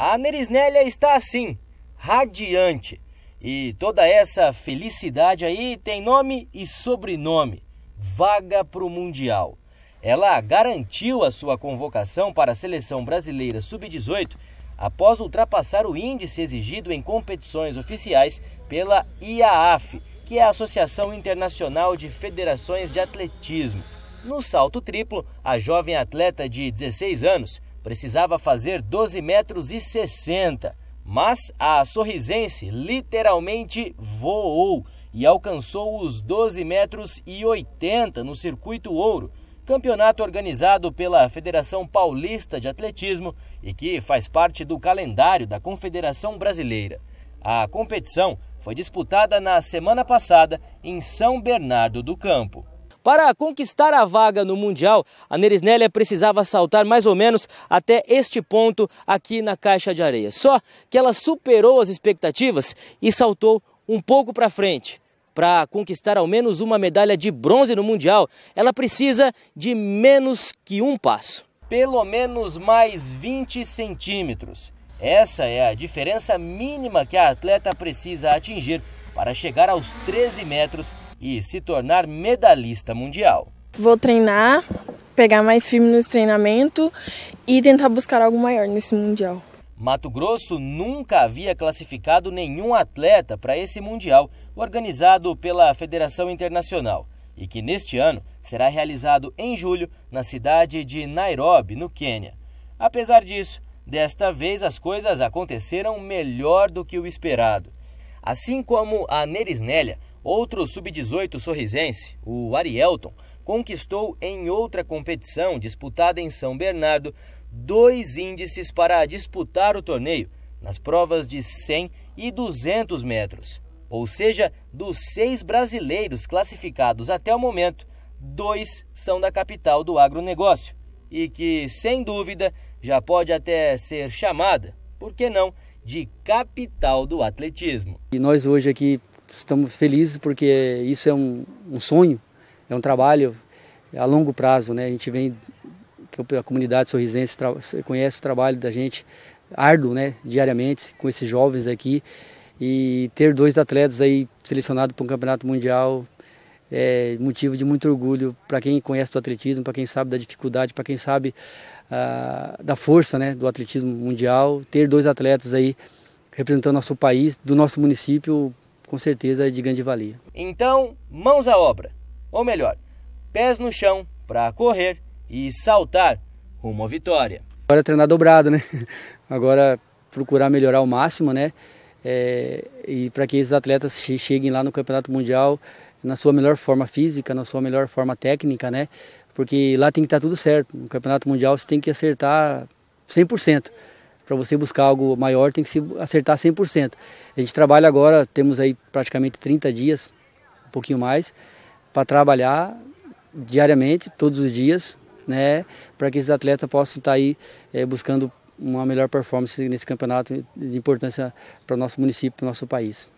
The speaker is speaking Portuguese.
A Nerisnélia está assim, radiante. E toda essa felicidade aí tem nome e sobrenome: vaga para o Mundial. Ela garantiu a sua convocação para a seleção brasileira sub-18 após ultrapassar o índice exigido em competições oficiais pela IAAF, que é a Associação Internacional de Federações de Atletismo. No salto triplo, a jovem atleta de 16 anos precisava fazer 12 metros e 60, mas a Sorrisense literalmente voou e alcançou os 12 metros e 80 no circuito ouro, campeonato organizado pela Federação Paulista de Atletismo e que faz parte do calendário da Confederação Brasileira. A competição foi disputada na semana passada em São Bernardo do Campo. Para conquistar a vaga no Mundial, a Nerisnélia precisava saltar mais ou menos até este ponto aqui na caixa de areia. Só que ela superou as expectativas e saltou um pouco para frente. Para conquistar ao menos uma medalha de bronze no Mundial, ela precisa de menos que um passo. Pelo menos mais 20 centímetros. Essa é a diferença mínima que a atleta precisa atingir para chegar aos 13 metros e se tornar medalhista mundial. Vou treinar, pegar mais firme no treinamento e tentar buscar algo maior nesse mundial. Mato Grosso nunca havia classificado nenhum atleta para esse mundial organizado pela Federação Internacional e que neste ano será realizado em julho na cidade de Nairobi, no Quênia. Apesar disso, desta vez as coisas aconteceram melhor do que o esperado. Assim como a Nerisnélia, outro sub-18 sorrisense, o Arielton, conquistou em outra competição disputada em São Bernardo dois índices para disputar o torneio nas provas de 100 e 200 metros. Ou seja, dos seis brasileiros classificados até o momento, dois são da capital do agronegócio e que, sem dúvida, já pode até ser chamada, por que não, de capital do atletismo. E nós hoje aqui estamos felizes porque isso é um, um sonho, é um trabalho a longo prazo, né? A gente vem, a comunidade sorrisense conhece o trabalho da gente árduo, né? Diariamente com esses jovens aqui e ter dois atletas aí selecionados para um campeonato mundial é motivo de muito orgulho para quem conhece do atletismo, para quem sabe da dificuldade, para quem sabe ah, da força né, do atletismo mundial. Ter dois atletas aí representando nosso país, do nosso município, com certeza é de grande valia. Então, mãos à obra, ou melhor, pés no chão para correr e saltar rumo à vitória. Agora é treinar dobrado, né? Agora procurar melhorar ao máximo, né? É, e para que esses atletas cheguem lá no Campeonato Mundial na sua melhor forma física, na sua melhor forma técnica, né? Porque lá tem que estar tá tudo certo. No Campeonato Mundial você tem que acertar 100%. Para você buscar algo maior, tem que se acertar 100%. A gente trabalha agora, temos aí praticamente 30 dias, um pouquinho mais, para trabalhar diariamente, todos os dias, né? Para que esses atletas possam estar tá aí é, buscando uma melhor performance nesse campeonato de importância para o nosso município, para o nosso país.